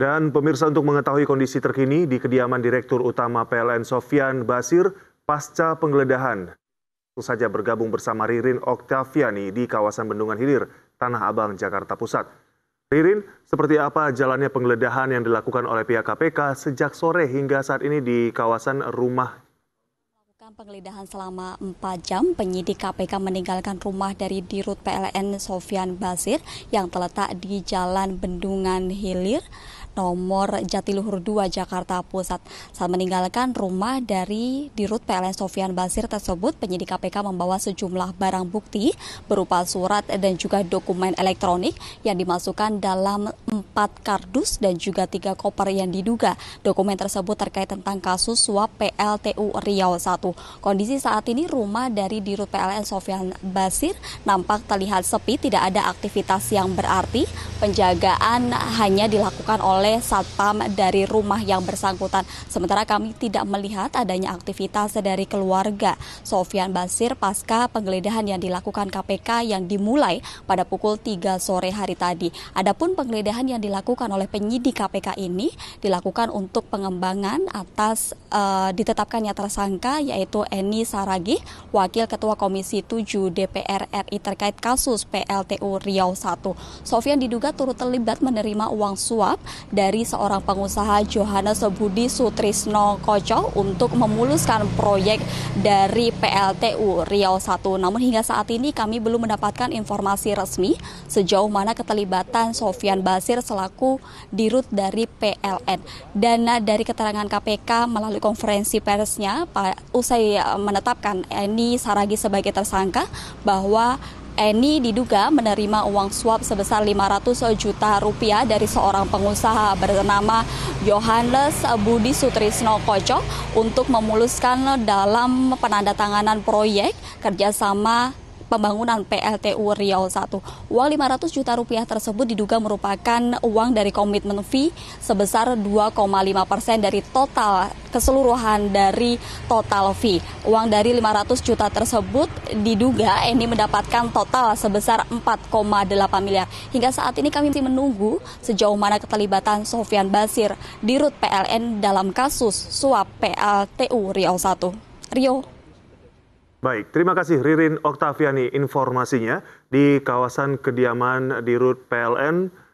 Dan pemirsa untuk mengetahui kondisi terkini di kediaman Direktur Utama PLN Sofian Basir pasca penggeledahan. Itu saja bergabung bersama Ririn Oktaviani di kawasan Bendungan Hilir, Tanah Abang, Jakarta Pusat. Ririn, seperti apa jalannya penggeledahan yang dilakukan oleh pihak KPK sejak sore hingga saat ini di kawasan rumah penggeledahan selama 4 jam, penyidik KPK meninggalkan rumah dari Dirut PLN Sofian Basir yang terletak di Jalan Bendungan Hilir nomor Jatiluhur 2 Jakarta Pusat. Saat meninggalkan rumah dari Dirut PLN Sofian Basir tersebut, penyidik KPK membawa sejumlah barang bukti berupa surat dan juga dokumen elektronik yang dimasukkan dalam empat kardus dan juga tiga koper yang diduga. Dokumen tersebut terkait tentang kasus suap PLTU Riau 1. Kondisi saat ini rumah dari Dirut PLN Sofian Basir nampak terlihat sepi, tidak ada aktivitas yang berarti. Penjagaan hanya dilakukan oleh oleh satpam dari rumah yang bersangkutan. Sementara kami tidak melihat adanya aktivitas dari keluarga Sofian Basir pasca penggeledahan yang dilakukan KPK yang dimulai pada pukul 3 sore hari tadi. Adapun penggeledahan yang dilakukan oleh penyidik KPK ini dilakukan untuk pengembangan atas uh, ditetapkannya tersangka yaitu Eni Saragi, Wakil Ketua Komisi 7 DPR RI terkait kasus PLTU Riau 1. Sofian diduga turut terlibat menerima uang suap dari seorang pengusaha Johannes Budi Sutrisno Koco untuk memuluskan proyek dari PLTU Riau 1. Namun hingga saat ini kami belum mendapatkan informasi resmi sejauh mana keterlibatan Sofian Basir selaku dirut dari PLN. Dan eh, dari keterangan KPK melalui konferensi persnya usai eh, menetapkan Eni Saragi sebagai tersangka bahwa Eni diduga menerima uang suap sebesar 500 juta rupiah dari seorang pengusaha bernama Johannes Budi Sutrisno Kocok untuk memuluskan dalam penandatanganan proyek kerjasama pembangunan PLTU Riau 1. Uang 500 juta rupiah tersebut diduga merupakan uang dari komitmen fee sebesar 2,5 persen dari total keseluruhan dari total fee. Uang dari 500 juta tersebut diduga ini mendapatkan total sebesar 4,8 miliar. Hingga saat ini kami masih menunggu sejauh mana keterlibatan Sofian Basir di Rut PLN dalam kasus suap PLTU Riau 1. Rio. Baik, terima kasih Ririn Oktaviani informasinya di kawasan kediaman di Rut PLN